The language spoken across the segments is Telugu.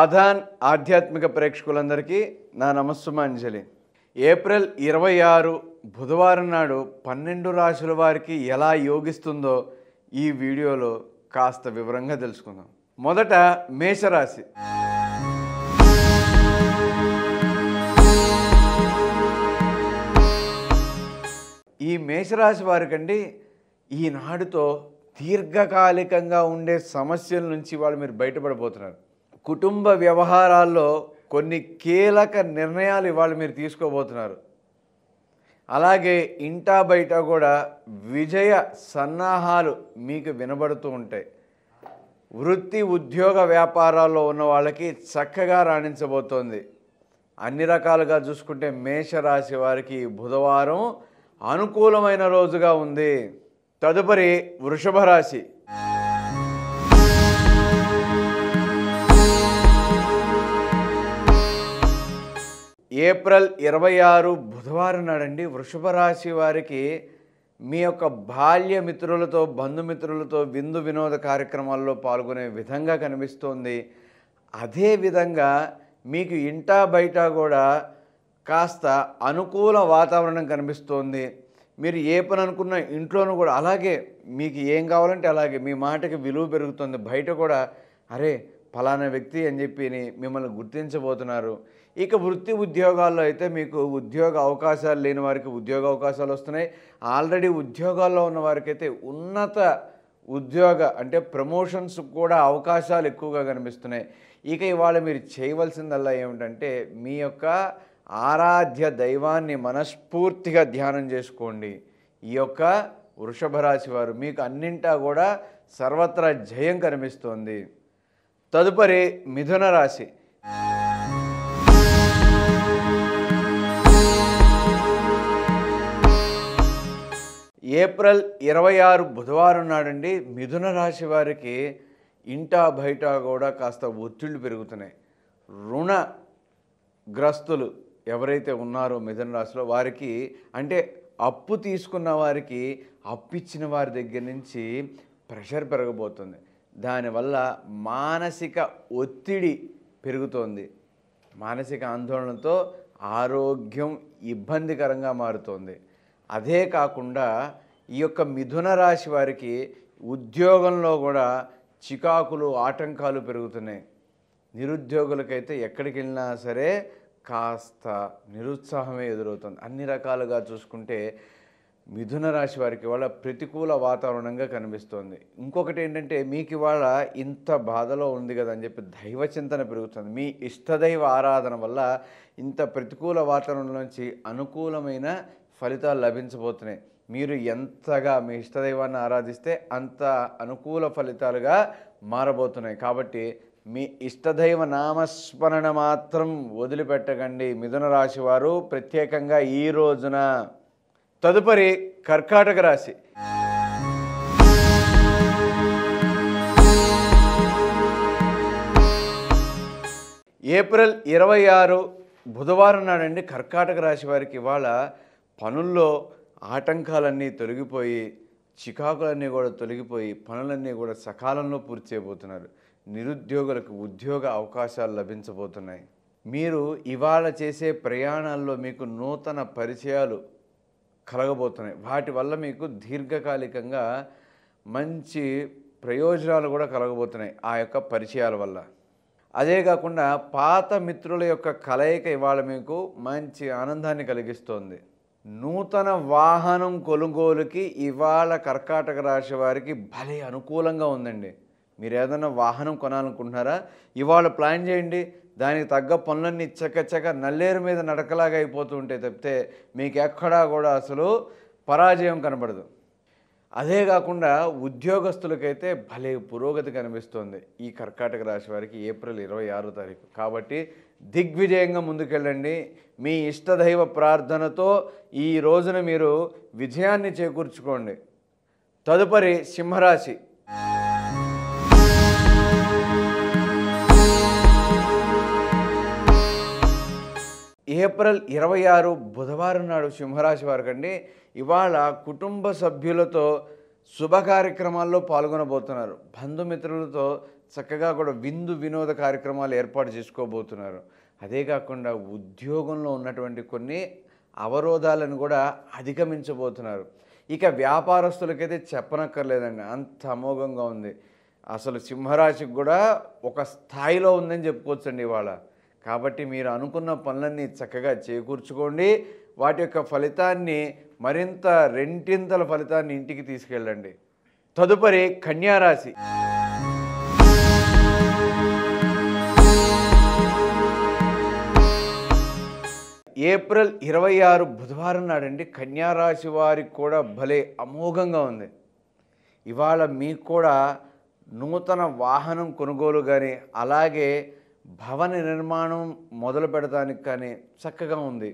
ఆధాన్ ఆధ్యాత్మిక ప్రేక్షకులందరికీ నా నమస్సుమాంజలి ఏప్రిల్ ఇరవై ఆరు బుధవారం నాడు పన్నెండు రాశుల వారికి ఎలా యోగిస్తుందో ఈ వీడియోలో కాస్త వివరంగా తెలుసుకుందాం మొదట మేషరాశి ఈ మేషరాశి వారికండి ఈనాడుతో దీర్ఘకాలికంగా ఉండే సమస్యల నుంచి వాళ్ళు మీరు బయటపడిపోతున్నారు కుటుంబ వ్యవహారాల్లో కొన్ని కీలక నిర్ణయాలు ఇవాళ మీరు తీసుకోబోతున్నారు అలాగే ఇంటా బయట కూడా విజయ సన్నాహాలు మీకు వినబడుతూ ఉంటాయి వృత్తి ఉద్యోగ వ్యాపారాల్లో ఉన్న వాళ్ళకి చక్కగా రాణించబోతోంది అన్ని రకాలుగా చూసుకుంటే మేషరాశి వారికి బుధవారం అనుకూలమైన రోజుగా ఉంది తదుపరి వృషభ రాశి ఏప్రిల్ ఇరవై ఆరు బుధవారం నాడండి వృషభ రాశి వారికి మీ యొక్క బాల్య మిత్రులతో బంధుమిత్రులతో విందు వినోద కార్యక్రమాల్లో పాల్గొనే విధంగా కనిపిస్తోంది అదేవిధంగా మీకు ఇంటా బయట కూడా కాస్త అనుకూల వాతావరణం కనిపిస్తోంది మీరు ఏ పని అనుకున్న ఇంట్లోనూ కూడా అలాగే మీకు ఏం కావాలంటే అలాగే మీ మాటకి విలువ పెరుగుతుంది బయట కూడా అరే ఫలానా వ్యక్తి అని చెప్పి మిమ్మల్ని గుర్తించబోతున్నారు ఇక వృత్తి ఉద్యోగాల్లో అయితే మీకు ఉద్యోగ అవకాశాలు లేని వారికి ఉద్యోగ అవకాశాలు వస్తున్నాయి ఆల్రెడీ ఉద్యోగాల్లో ఉన్న వారికైతే ఉన్నత ఉద్యోగ అంటే ప్రమోషన్స్ కూడా అవకాశాలు ఎక్కువగా కనిపిస్తున్నాయి ఇక ఇవాళ మీరు చేయవలసిందల్లా ఏమిటంటే మీ యొక్క ఆరాధ్య దైవాన్ని మనస్ఫూర్తిగా ధ్యానం చేసుకోండి ఈ యొక్క వృషభ రాశి వారు మీకు అన్నింటా కూడా సర్వత్రా జయం కనిపిస్తోంది తదుపరి మిథున రాశి ఏప్రిల్ ఇరవై ఆరు బుధవారం నాడండి మిథున రాశి వారికి ఇంటా బయట కూడా కాస్త ఒత్తిళ్లు పెరుగుతున్నాయి రుణగ్రస్తులు ఎవరైతే ఉన్నారో మిథున రాశిలో వారికి అంటే అప్పు తీసుకున్న వారికి అప్పిచ్చిన వారి దగ్గర నుంచి ప్రెషర్ పెరగబోతుంది దానివల్ల మానసిక ఒత్తిడి పెరుగుతోంది మానసిక ఆందోళనతో ఆరోగ్యం ఇబ్బందికరంగా మారుతోంది అదే కాకుండా ఈ యొక్క మిథున రాశి వారికి ఉద్యోగంలో కూడా చికాకులు ఆటంకాలు పెరుగుతున్నాయి నిరుద్యోగులకైతే ఎక్కడికి వెళ్ళినా సరే కాస్త నిరుత్సాహమే ఎదురవుతుంది అన్ని రకాలుగా చూసుకుంటే మిథున రాశి వారికి ఇవాళ ప్రతికూల వాతావరణంగా కనిపిస్తోంది ఇంకొకటి ఏంటంటే మీకు ఇవాళ ఇంత బాధలో ఉంది కదా అని చెప్పి దైవ చింతన పెరుగుతుంది మీ ఇష్టదైవ ఆరాధన వల్ల ఇంత ప్రతికూల వాతావరణం నుంచి అనుకూలమైన ఫలితాలు లభించబోతున్నాయి మీరు ఎంతగా మీ ఇష్టదైవాన్ని ఆరాధిస్తే అంత అనుకూల ఫలితాలుగా మారబోతున్నాయి కాబట్టి మీ ఇష్టదైవ నామస్మరణ మాత్రం వదిలిపెట్టకండి మిథున రాశి వారు ప్రత్యేకంగా ఈ రోజున తదుపరి కర్కాటక రాశి ఏప్రిల్ ఇరవై ఆరు బుధవారం నాడండి కర్కాటక రాశి వారికి ఇవాళ పనుల్లో ఆటంకాలన్నీ తొలగిపోయి చికాకులన్నీ కూడా తొలగిపోయి పనులన్నీ కూడా సకాలంలో పూర్తి చేయబోతున్నారు నిరుద్యోగులకు ఉద్యోగ అవకాశాలు లభించబోతున్నాయి మీరు ఇవాళ చేసే ప్రయాణాల్లో మీకు నూతన పరిచయాలు కలగబోతున్నాయి వాటి వల్ల మీకు దీర్ఘకాలికంగా మంచి ప్రయోజనాలు కూడా కలగబోతున్నాయి ఆ యొక్క పరిచయాల వల్ల అదే కాకుండా పాత మిత్రుల యొక్క కలయిక ఇవాళ మీకు మంచి ఆనందాన్ని కలిగిస్తోంది నూతన వాహనం కొనుగోలుకి ఇవాళ కర్కాటక రాశి వారికి భలే అనుకూలంగా ఉందండి మీరు ఏదైనా వాహనం కొనాలనుకుంటున్నారా ఇవాళ ప్లాన్ చేయండి దానికి తగ్గ పనులన్నీ చక్క నల్లేరు మీద నడకలాగా అయిపోతూ ఉంటే తప్పితే మీకు ఎక్కడా కూడా అసలు పరాజయం కనబడదు అదే కాకుండా ఉద్యోగస్తులకైతే భలే పురోగతి కనిపిస్తోంది ఈ కర్కాటక రాశి వారికి ఏప్రిల్ ఇరవై ఆరో తారీఖు కాబట్టి దిగ్విజయంగా ముందుకెళ్ళండి మీ ఇష్టదైవ ప్రార్థనతో ఈ రోజున మీరు విజయాన్ని చేకూర్చుకోండి తదుపరి సింహరాశి ఏప్రిల్ ఇరవై ఆరు బుధవారం నాడు సింహరాశి అండి ఇవాళ కుటుంబ సభ్యులతో శుభ కార్యక్రమాల్లో పాల్గొనబోతున్నారు బంధుమిత్రులతో చక్కగా కూడా విందు వినోద కార్యక్రమాలు ఏర్పాటు చేసుకోబోతున్నారు అదే కాకుండా ఉద్యోగంలో ఉన్నటువంటి కొన్ని అవరోధాలను కూడా అధిగమించబోతున్నారు ఇక వ్యాపారస్తులకైతే చెప్పనక్కర్లేదండి అంత అమోఘంగా ఉంది అసలు సింహరాశికి కూడా ఒక స్థాయిలో ఉందని చెప్పుకోవచ్చండి ఇవాళ కాబట్టి మీరు అనుకున్న పనులన్నీ చక్కగా చేకూర్చుకోండి వాటి యొక్క ఫలితాన్ని మరింత రెంటింతల ఫలితాన్ని ఇంటికి తీసుకెళ్ళండి తదుపరి కన్యారాశి ఏప్రిల్ ఇరవై ఆరు బుధవారం నాడండి కన్యారాశి వారికి కూడా భలే అమోఘంగా ఉంది ఇవాళ మీకు కూడా నూతన వాహనం కొనుగోలు కానీ అలాగే భవన నిర్మాణం మొదలు పెడటానికి కానీ చక్కగా ఉంది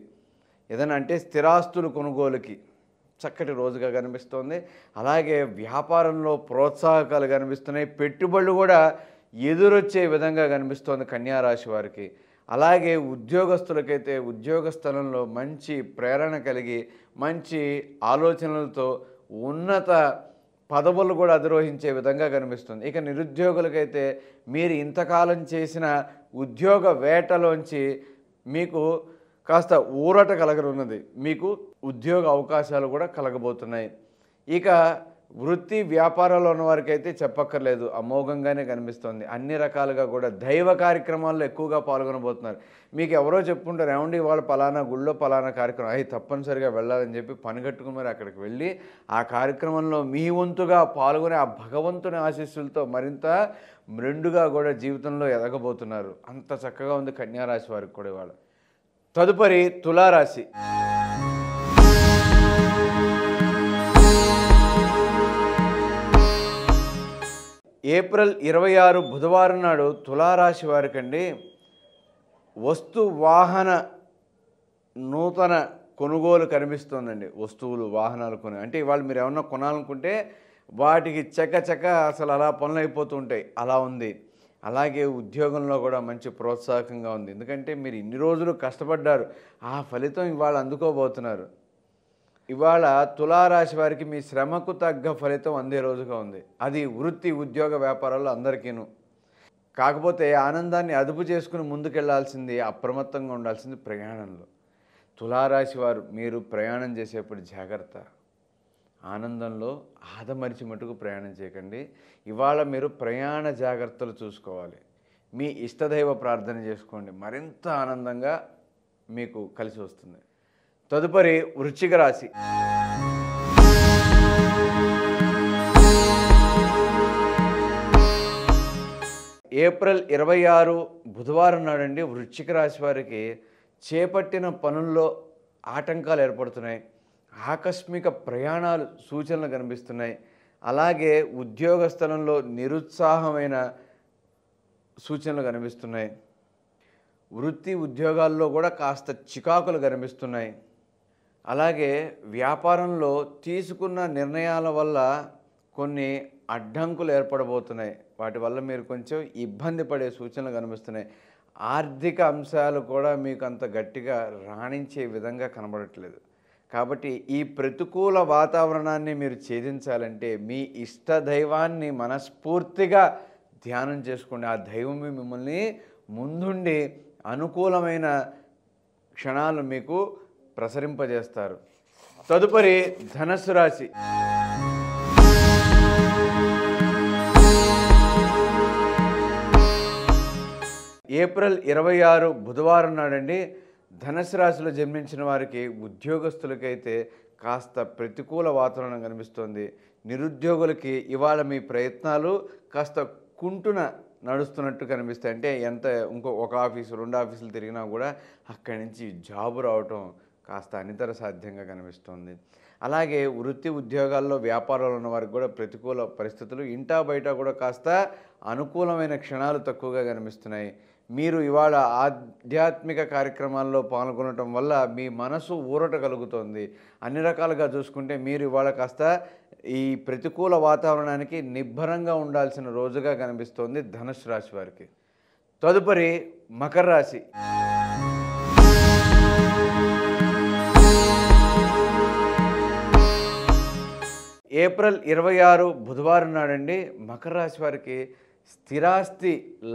ఏదైనా అంటే స్థిరాస్తులు కొనుగోలుకి చక్కటి రోజుగా కనిపిస్తోంది అలాగే వ్యాపారంలో ప్రోత్సాహకాలు కనిపిస్తున్నాయి పెట్టుబడులు కూడా ఎదురొచ్చే విధంగా కనిపిస్తోంది కన్యారాశి వారికి అలాగే ఉద్యోగస్తులకైతే ఉద్యోగ స్థలంలో మంచి ప్రేరణ కలిగి మంచి ఆలోచనలతో ఉన్నత పదవులు కూడా అధిరోహించే విధంగా కనిపిస్తుంది ఇక నిరుద్యోగులకైతే మీరు ఇంతకాలం చేసిన ఉద్యోగ వేటలోంచి మీకు కాస్త ఊరట కలగనున్నది మీకు ఉద్యోగ అవకాశాలు కూడా కలగబోతున్నాయి ఇక వృత్తి వ్యాపారాలు ఉన్న వారికైతే చెప్పక్కర్లేదు అమోఘంగానే కనిపిస్తుంది అన్ని రకాలుగా కూడా దైవ కార్యక్రమాల్లో ఎక్కువగా పాల్గొనబోతున్నారు మీకు ఎవరో చెప్పుకుంటారు ఏమండి వాళ్ళు పలానా గుళ్ళో పలానా కార్యక్రమం అవి తప్పనిసరిగా వెళ్ళాలని చెప్పి పనిగట్టుకుని మరి అక్కడికి వెళ్ళి ఆ కార్యక్రమంలో మీ వంతుగా పాల్గొనే ఆ భగవంతుని ఆశీస్సులతో మరింత మ్రెండుగా కూడా జీవితంలో ఎదగబోతున్నారు అంత చక్కగా ఉంది కన్యారాశి వారికి కూడా ఇవాళ తదుపరి తులారాశి ఏప్రిల్ ఇరవై ఆరు బుధవారం నాడు తులారాశి వారికండి వస్తు వాహన నూతన కొనుగోలు కనిపిస్తుందండి వస్తువులు వాహనాలు కొని అంటే ఇవాళ మీరు ఏమన్నా కొనాలనుకుంటే వాటికి చక్క చక్క అసలు అలా పనులు అయిపోతూ ఉంటాయి అలా ఉంది అలాగే ఉద్యోగంలో కూడా మంచి ప్రోత్సాహకంగా ఉంది ఎందుకంటే మీరు ఇన్ని రోజులు కష్టపడ్డారు ఆ ఫలితం ఇవాళ అందుకోబోతున్నారు ఇవాళ తులారాశి వారికి మీ శ్రమకు తగ్గ ఫలితం అందే రోజుగా ఉంది అది వృత్తి ఉద్యోగ వ్యాపారాల్లో అందరికీను కాకపోతే ఆనందాన్ని అదుపు చేసుకుని ముందుకెళ్లాల్సింది అప్రమత్తంగా ఉండాల్సింది ప్రయాణంలో తులారాశి వారు మీరు ప్రయాణం చేసేప్పుడు జాగ్రత్త ఆనందంలో ఆదమరిచి మటుకు ప్రయాణం చేయకండి ఇవాళ మీరు ప్రయాణ జాగ్రత్తలు చూసుకోవాలి మీ ఇష్టదైవ ప్రార్థన చేసుకోండి మరింత ఆనందంగా మీకు కలిసి వస్తుంది తదుపరి వృశ్చిక రాశి ఏప్రిల్ ఇరవై ఆరు బుధవారం నాడండి వృశ్చిక రాశి వారికి చేపట్టిన పనుల్లో ఆటంకాలు ఏర్పడుతున్నాయి ఆకస్మిక ప్రయాణాలు సూచనలు కనిపిస్తున్నాయి అలాగే ఉద్యోగ స్థలంలో నిరుత్సాహమైన సూచనలు కనిపిస్తున్నాయి వృత్తి ఉద్యోగాల్లో కూడా కాస్త చికాకులు కనిపిస్తున్నాయి అలాగే వ్యాపారంలో తీసుకున్న నిర్ణయాల వల్ల కొన్ని అడ్డంకులు ఏర్పడబోతున్నాయి వాటి వల్ల మీరు కొంచెం ఇబ్బంది పడే సూచనలు కనిపిస్తున్నాయి ఆర్థిక అంశాలు కూడా మీకు అంత గట్టిగా రాణించే విధంగా కనబడట్లేదు కాబట్టి ఈ ప్రతికూల వాతావరణాన్ని మీరు ఛేదించాలంటే మీ ఇష్ట దైవాన్ని మనస్ఫూర్తిగా ధ్యానం చేసుకోండి ఆ దైవం మిమ్మల్ని ముందుండి అనుకూలమైన క్షణాలు మీకు ప్రసరింపజేస్తారు తదుపరి ధనస్సు రాశి ఏప్రిల్ ఇరవై ఆరు బుధవారం నాడండి ధనస్సు రాశిలో జన్మించిన వారికి ఉద్యోగస్తులకైతే కాస్త ప్రతికూల వాతావరణం కనిపిస్తోంది నిరుద్యోగులకి ఇవాళ మీ ప్రయత్నాలు కాస్త కుంటున నడుస్తున్నట్టు కనిపిస్తాయి అంటే ఎంత ఇంకో ఒక ఆఫీసు రెండు ఆఫీసులు తిరిగినా కూడా అక్కడి నుంచి జాబు రావటం కాస్త అనితర సాధ్యంగా కనిపిస్తుంది అలాగే వృత్తి ఉద్యోగాల్లో వ్యాపారాలు ఉన్న వారికి కూడా ప్రతికూల పరిస్థితులు ఇంటా బయట కూడా కాస్త అనుకూలమైన క్షణాలు తక్కువగా కనిపిస్తున్నాయి మీరు ఇవాళ ఆధ్యాత్మిక కార్యక్రమాల్లో పాల్గొనటం వల్ల మీ మనసు ఊరట కలుగుతోంది అన్ని రకాలుగా చూసుకుంటే మీరు ఇవాళ కాస్త ఈ ప్రతికూల వాతావరణానికి నిబ్బరంగా ఉండాల్సిన రోజుగా కనిపిస్తోంది ధనుసు రాశి వారికి తదుపరి మకర రాశి ఏప్రిల్ ఇరవై ఆరు బుధవారం నాడండి మకర రాశి వారికి స్థిరాస్తి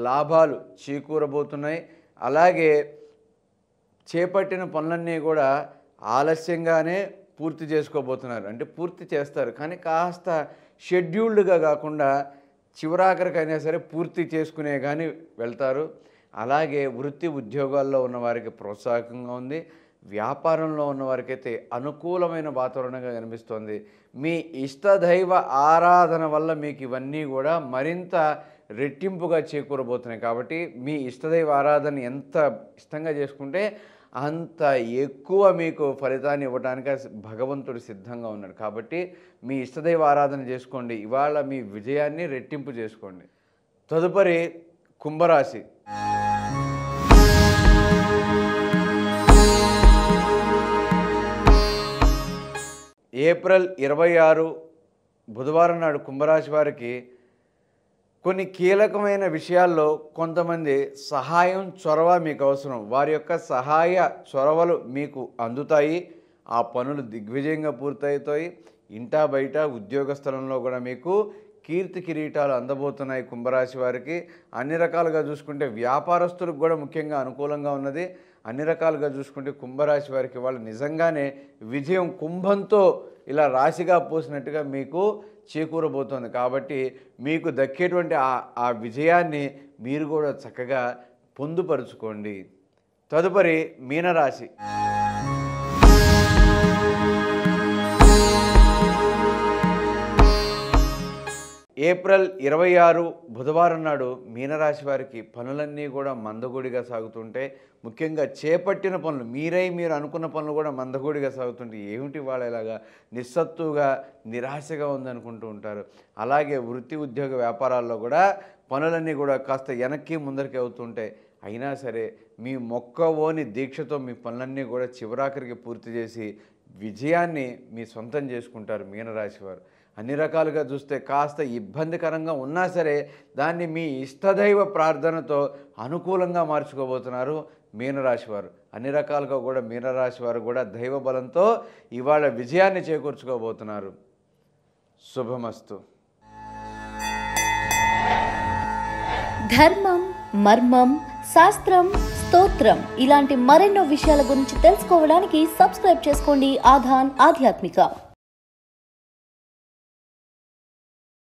లాభాలు చేకూరబోతున్నాయి అలాగే చేపట్టిన పనులన్నీ కూడా ఆలస్యంగానే పూర్తి చేసుకోబోతున్నారు అంటే పూర్తి చేస్తారు కానీ కాస్త షెడ్యూల్డ్గా కాకుండా చివరాఖరికైనా సరే పూర్తి చేసుకునే కానీ వెళ్తారు అలాగే వృత్తి ఉద్యోగాల్లో ఉన్న వారికి ప్రోత్సాహకంగా ఉంది వ్యాపారంలో ఉన్న వారికైతే అనుకూలమైన వాతావరణంగా కనిపిస్తోంది మీ ఇష్టదైవ ఆరాధన వల్ల మీకు ఇవన్నీ కూడా మరింత రెట్టింపుగా చేకూరబోతున్నాయి కాబట్టి మీ ఇష్టదైవ ఆరాధన ఎంత ఇష్టంగా చేసుకుంటే అంత ఎక్కువ మీకు ఫలితాన్ని ఇవ్వడానికి భగవంతుడు సిద్ధంగా ఉన్నాడు కాబట్టి మీ ఇష్టదైవ ఆరాధన చేసుకోండి ఇవాళ మీ విజయాన్ని రెట్టింపు చేసుకోండి తదుపరి కుంభరాశి ఏప్రిల్ ఇరవై ఆరు బుధవారం నాడు కుంభరాశి వారికి కొన్ని కీలకమైన విషయాల్లో కొంతమంది సహాయం చొరవ మీకు అవసరం వారి యొక్క సహాయ చొరవలు మీకు అందుతాయి ఆ పనులు దిగ్విజయంగా పూర్తవుతాయి ఇంటా బయట ఉద్యోగ స్థలంలో కూడా మీకు కీర్తి కిరీటాలు అందబోతున్నాయి కుంభరాశి వారికి అన్ని రకాలుగా చూసుకుంటే వ్యాపారస్తులకు కూడా ముఖ్యంగా అనుకూలంగా ఉన్నది అన్ని రకాలుగా చూసుకుంటే కుంభరాశి వారికి వాళ్ళు నిజంగానే విజయం కుంభంతో ఇలా రాశిగా పోసినట్టుగా మీకు చేకూరబోతోంది కాబట్టి మీకు దక్కేటువంటి ఆ విజయాన్ని మీరు కూడా చక్కగా పొందుపరుచుకోండి తదుపరి మీనరాశి ఏప్రిల్ ఇరవై ఆరు బుధవారం నాడు మీనరాశి వారికి పనులన్నీ కూడా మందగుడిగా సాగుతుంటే ముఖ్యంగా చేపట్టిన పనులు మీరై మీరు అనుకున్న పనులు కూడా మందగూడిగా సాగుతుంటే ఏమిటి వాళ్ళు ఇలాగా నిస్సత్తుగా నిరాశగా ఉందనుకుంటూ ఉంటారు అలాగే వృత్తి ఉద్యోగ వ్యాపారాల్లో కూడా పనులన్నీ కూడా కాస్త వెనక్కి ముందరికి అవుతుంటాయి అయినా సరే మీ మొక్కవోని దీక్షతో మీ పనులన్నీ కూడా చివరాఖరికి పూర్తి చేసి విజయాన్ని మీ సొంతం చేసుకుంటారు మీనరాశివారు అన్ని రకాలుగా చూస్తే కాస్త ఇబ్బందికరంగా ఉన్నా సరే దాన్ని మీ ఇష్టదైవ ప్రార్థనతో అనుకూలంగా మార్చుకోబోతున్నారు మీనరాశి వారు అన్ని రకాలుగా కూడా మీనరాశి వారు కూడా దైవ బలంతో ఇవాళ విజయాన్ని చేకూర్చుకోబోతున్నారు శుభమస్తు ధర్మం మర్మం శాస్త్రం స్తోత్రం ఇలాంటి మరెన్నో విషయాల గురించి తెలుసుకోవడానికి సబ్స్క్రైబ్ చేసుకోండి ఆధాన్ ఆధ్యాత్మిక